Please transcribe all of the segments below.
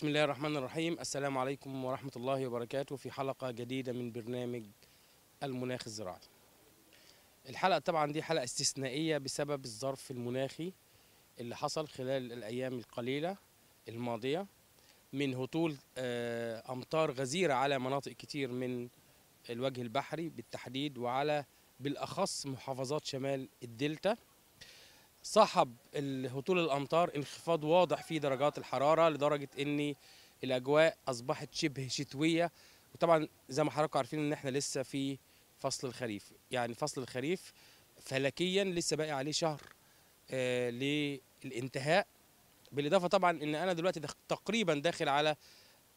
بسم الله الرحمن الرحيم السلام عليكم ورحمة الله وبركاته في حلقة جديدة من برنامج المناخ الزراعي الحلقة طبعا دي حلقة استثنائية بسبب الظرف المناخي اللي حصل خلال الأيام القليلة الماضية من هطول آه، أمطار غزيرة على مناطق كتير من الوجه البحري بالتحديد وعلى بالأخص محافظات شمال الدلتا صاحب هطول الامطار انخفاض واضح في درجات الحراره لدرجه ان الاجواء اصبحت شبه شتويه وطبعا زي ما حضراتكم عارفين ان احنا لسه في فصل الخريف يعني فصل الخريف فلكيا لسه باقي عليه شهر آه للانتهاء بالاضافه طبعا ان انا دلوقتي تقريبا داخل على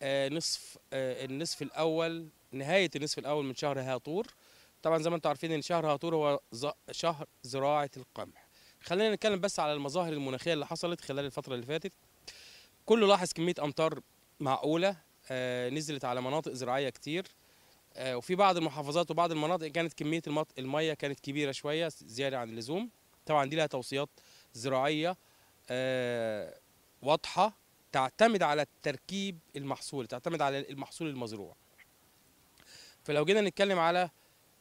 آه نصف آه النصف الاول نهايه النصف الاول من شهر هاطور طبعا زي ما انتم عارفين ان شهر هاطور هو شهر زراعه القمح خلينا نتكلم بس على المظاهر المناخيه اللي حصلت خلال الفتره اللي فاتت كله لاحظ كميه امطار معقوله آه، نزلت على مناطق زراعيه كتير آه، وفي بعض المحافظات وبعض المناطق كانت كميه الميه كانت كبيره شويه زياده عن اللزوم طبعا دي لها توصيات زراعيه آه، واضحه تعتمد على تركيب المحصول تعتمد على المحصول المزروع فلو جينا نتكلم على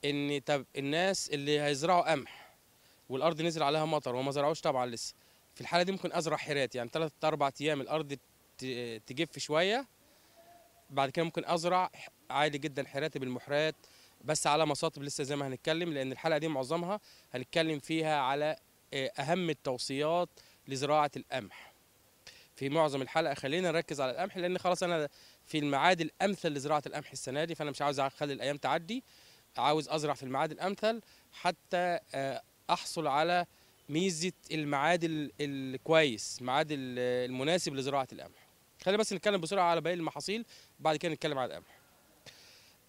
ان طب الناس اللي هيزرعوا قمح والارض نزل عليها مطر وما زرعوش طبعا لسه في الحاله دي ممكن ازرع حيرات يعني ثلاث اربع ايام الارض تجف شويه بعد كده ممكن ازرع عادي جدا حيراتي بالمحرات بس على مصاطب لسه زي ما هنتكلم لان الحلقه دي معظمها هنتكلم فيها على آه، اهم التوصيات لزراعه القمح في معظم الحلقه خلينا نركز على القمح لان خلاص انا في الميعاد الامثل لزراعه القمح السنه دي فانا مش عاوز اخلي الايام تعدي عاوز ازرع في الميعاد الامثل حتى آه، احصل على ميزه المعاد الكويس المعاد المناسب لزراعه القمح خلينا بس نتكلم بسرعه على باقي المحاصيل بعد كده نتكلم على القمح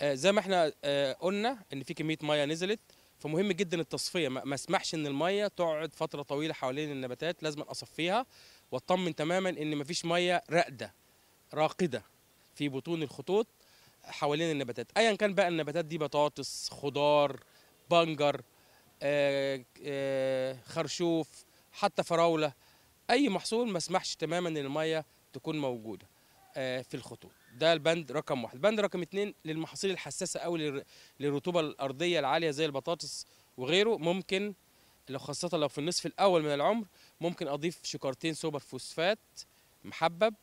آه، زي ما احنا آه، قلنا ان في كميه ميه نزلت فمهم جدا التصفيه ما اسمحش ان الميه تقعد فتره طويله حوالين النباتات لازم اصفيها واطمن تماما ان مفيش ميه راقده راقده في بطون الخطوط حوالين النباتات ايا كان بقى النباتات دي بطاطس خضار بنجر آه، آه، خرشوف حتى فراوله اي محصول ما اسمحش تماما ان الميه تكون موجوده آه، في الخطوط ده البند رقم واحد البند رقم اثنين للمحاصيل الحساسه قوي للرطوبه الارضيه العاليه زي البطاطس وغيره ممكن لو خاصه لو في النصف الاول من العمر ممكن اضيف شكارتين سوبر فوسفات محبب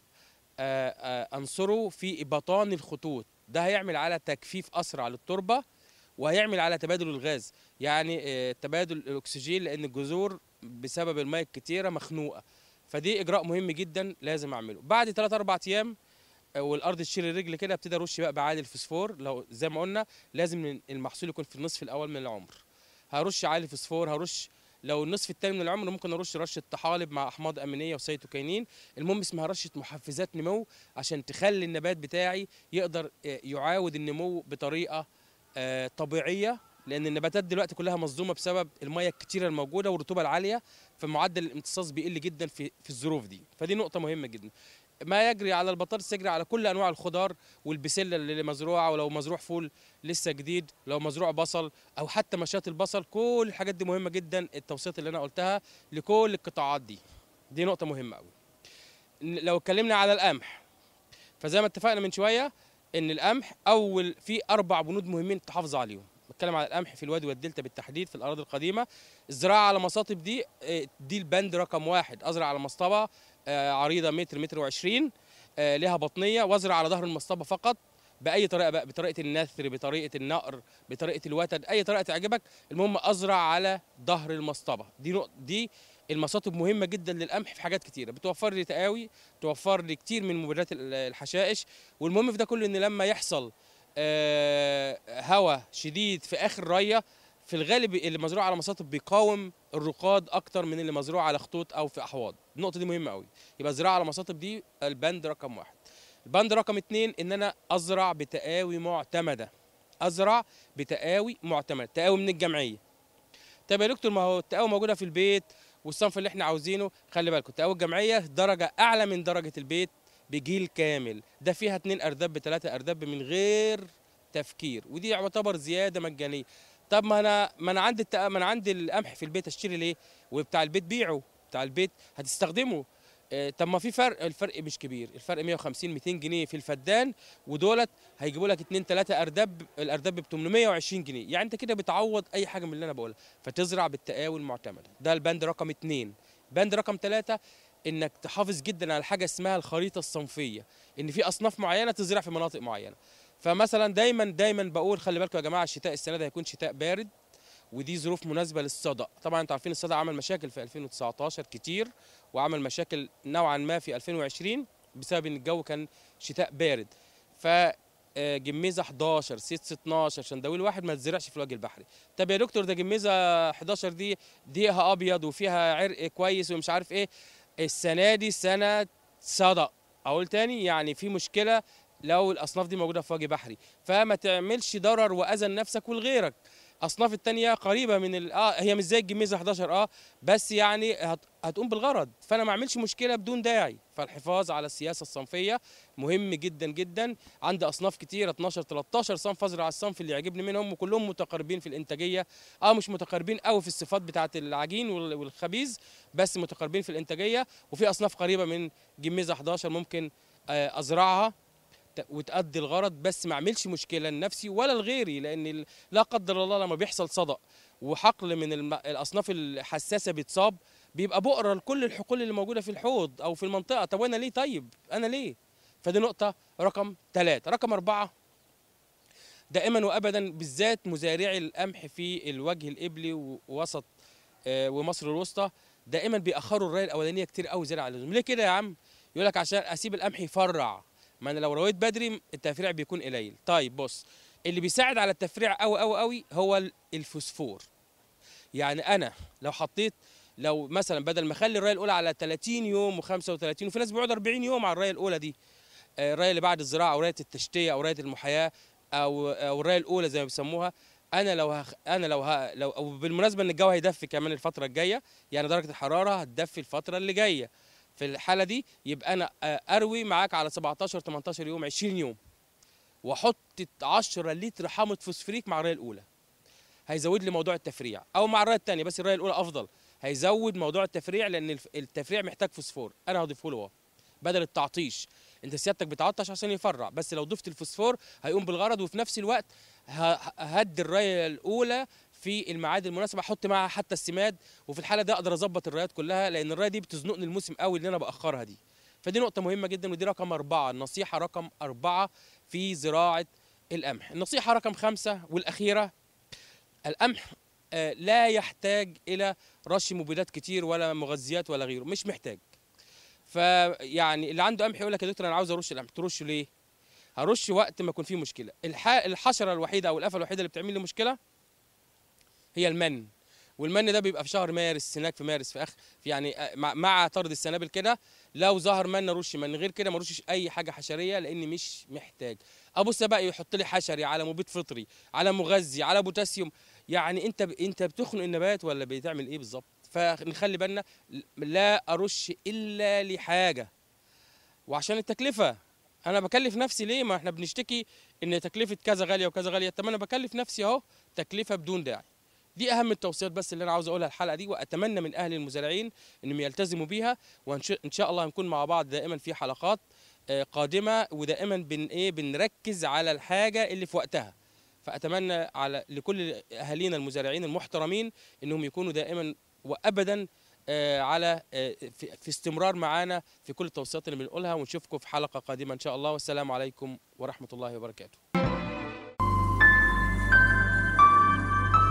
انصره في بطان الخطوط ده هيعمل على تجفيف اسرع للتربه وهيعمل على تبادل الغاز يعني آه، تبادل الاكسجين لان الجذور بسبب المية الكتيرة مخنوقة فدي اجراء مهم جدا لازم اعمله بعد 3 4 ايام آه، والارض تشيل الرجل كده ابتدي ارش بقى بعادي الفسفور لو زي ما قلنا لازم المحصول يكون في النصف الاول من العمر هرش عالي الفسفور هرش لو النصف الثاني من العمر ممكن ارش رشه طحالب مع احماض امينيه وسيتوكينين المهم اسمها رشه محفزات نمو عشان تخلي النبات بتاعي يقدر آه، يعاود النمو بطريقه آه، طبيعيه لان النباتات دلوقتي كلها مصدومه بسبب الميه الكتيره الموجوده والرطوبه العاليه فمعدل الامتصاص بيقل جدا في في الظروف دي فدي نقطه مهمه جدا ما يجري على البطاطس يجري على كل انواع الخضار والبسله اللي مزروعه ولو مزروع فول لسه جديد لو مزروع بصل او حتى مشات البصل كل الحاجات دي مهمه جدا التوصيات اللي انا قلتها لكل القطاعات دي دي نقطه مهمه قوي لو اتكلمنا على القمح فزي ما اتفقنا من شويه ان القمح اول في اربع بنود مهمين تحافظ عليهم بتكلم على القمح في الوادي والدلتا بالتحديد في الاراضي القديمه الزراعه على مصاطب دي آه، دي البند رقم واحد ازرع على مصطبه آه، عريضه متر متر وعشرين آه، لها بطنيه وازرع على ظهر المصطبه فقط باي طريقه بقى بطريقه النثر بطريقه النقر بطريقه الوتد اي طريقه تعجبك المهم ازرع على ظهر المصطبه دي نقطه دي المصاطب مهمه جدا للقمح في حاجات كتيره بتوفر لي تقاوي توفر لي كتير من مبيدات الحشائش والمهم في ده كله ان لما يحصل آه، هواء شديد في اخر ريه في الغالب اللي مزروع على مصاطب بيقاوم الرقاد اكتر من اللي مزروع على خطوط او في احواض النقطه دي مهمه قوي يبقى الزراعه على مصاطب دي البند رقم واحد البند رقم اتنين ان انا ازرع بتقاوي معتمده ازرع بتقاوي معتمده تقاوي من الجمعيه طب يا دكتور ما هو التقاوي موجوده في البيت والصنف اللي احنا عاوزينه خلي بالكم تقوي الجمعيه درجه اعلى من درجه البيت بجيل كامل ده فيها اتنين ارداب بتلاته ارداب من غير تفكير ودي يعتبر زياده مجانيه طب ما انا ما انا عندي ما انا عندي القمح في البيت اشتري ليه وبتاع البيت بيعه بتاع البيت هتستخدمه آه، طب ما في فرق الفرق مش كبير الفرق 150 200 جنيه في الفدان ودولت هيجيبوا لك 2 3 اردب الاردب ب 820 جنيه يعني انت كده بتعوض اي حاجه من اللي انا بقولها فتزرع بالتقاوي المعتمده ده البند رقم 2 بند رقم 3 انك تحافظ جدا على حاجه اسمها الخريطه الصنفيه ان في اصناف معينه تزرع في مناطق معينه فمثلا دايما دايما بقول خلي بالكم يا جماعه الشتاء السنه ده هيكون شتاء بارد ودي ظروف مناسبه للصدأ طبعا انتوا عارفين الصدأ عمل مشاكل في 2019 كتير وعمل مشاكل نوعا ما في 2020 بسبب ان الجو كان شتاء بارد ف آه، جميزه 11 سيتس 12 شندويل واحد ما تزرعش في الوجه البحري طب يا دكتور ده جميزه 11 دي ديها ابيض وفيها عرق كويس ومش عارف ايه السنه دي سنه صدأ اقول تاني يعني في مشكله لو الاصناف دي موجوده في وجه بحري فما تعملش ضرر واذى لنفسك ولغيرك اصناف الثانيه قريبه من اه هي مش زي الجميزه 11 اه بس يعني هت هتقوم بالغرض فانا ما اعملش مشكله بدون داعي فالحفاظ على السياسه الصنفيه مهم جدا جدا عندي اصناف كتير 12 13 صنف ازرع الصنف اللي يعجبني منهم وكلهم متقاربين في الانتاجيه اه مش متقاربين قوي في الصفات بتاعه العجين والخبيز بس متقاربين في الانتاجيه وفي اصناف قريبه من جميزه 11 ممكن آه، ازرعها وتأدي الغرض بس ما اعملش مشكله لنفسي ولا لغيري لان لا قدر الله لما بيحصل صدأ وحقل من الاصناف الحساسه بيتصاب بيبقى بؤره لكل الحقول اللي موجوده في الحوض او في المنطقه طب وانا ليه طيب انا ليه فدي نقطه رقم ثلاثة رقم أربعة دائما وابدا بالذات مزارعي القمح في الوجه الابلي ووسط آه، ومصر الوسطى دائما بيأخروا الري الاولانيه كتير قوي زياده اللزوم ليه كده يا عم يقول لك عشان اسيب القمح يفرع ما انا لو رويت بدري التفريع بيكون قليل طيب بص اللي بيساعد على التفريع قوي قوي قوي هو الفوسفور يعني انا لو حطيت لو مثلا بدل ما اخلي الرايه الاولى على 30 يوم و35 وفي ناس بيقعدوا 40 يوم على الرايه الاولى دي آه، الرايه اللي بعد الزراعه او رايه التشتيه او رايه المحياه او او الرايه الاولى زي ما بيسموها انا لو هخ... انا لو ه... لو وبالمناسبه ان الجو هيدفي كمان الفتره الجايه يعني درجه الحراره هتدفي الفتره اللي جايه في الحاله دي يبقى انا آه، اروي معاك على 17 18 يوم 20 يوم واحط 10 لتر حامض فوسفوريك مع الرايه الاولى هيزود لي موضوع التفريع او مع الرايه الثانيه بس الرايه الاولى افضل هيزود موضوع التفريع لان التفريع محتاج فوسفور انا هضيفه له بدل التعطيش انت سيادتك بتعطش عشان يفرع بس لو ضفت الفوسفور هيقوم بالغرض وفي نفس الوقت هدي الرايه الاولى في الميعاد المناسب احط معاها حتى السماد وفي الحاله دي اقدر اظبط الرايات كلها لان الرايه دي بتزنقني الموسم قوي اللي انا باخرها دي فدي نقطه مهمه جدا ودي رقم أربعة النصيحه رقم أربعة في زراعه القمح النصيحه رقم خمسة والاخيره القمح آه، لا يحتاج الى رش مبيدات كتير ولا مغذيات ولا غيره مش محتاج فيعني اللي عنده قمح يقول لك يا دكتور انا عاوز ارش القمح ترشه ليه هرش وقت ما يكون فيه مشكله الحشره الوحيده او الافه الوحيده اللي بتعمل لي مشكله هي المن والمن ده بيبقى في شهر مارس هناك في مارس في اخر في يعني آه، مع طرد السنابل كده لو ظهر من رش من غير كده ما رشش اي حاجه حشريه لان مش محتاج ابص بقى يحط لي حشري على مبيد فطري على مغذي على بوتاسيوم يعني انت ب... انت بتخنق النبات ولا بتعمل ايه بالظبط فنخلي بالنا لا ارش الا لحاجه وعشان التكلفه انا بكلف نفسي ليه ما احنا بنشتكي ان تكلفه كذا غاليه وكذا غاليه طب انا بكلف نفسي اهو تكلفه بدون داعي دي اهم التوصيات بس اللي انا عاوز اقولها الحلقه دي واتمنى من اهل المزارعين انهم يلتزموا بيها وان شاء الله هنكون مع بعض دائما في حلقات آه، قادمه ودائما بن ايه بنركز على الحاجه اللي في وقتها فاتمنى على لكل اهالينا المزارعين المحترمين انهم يكونوا دائما وابدا آه، على آه، في استمرار معانا في كل التوصيات اللي بنقولها ونشوفكم في حلقه قادمه ان شاء الله والسلام عليكم ورحمه الله وبركاته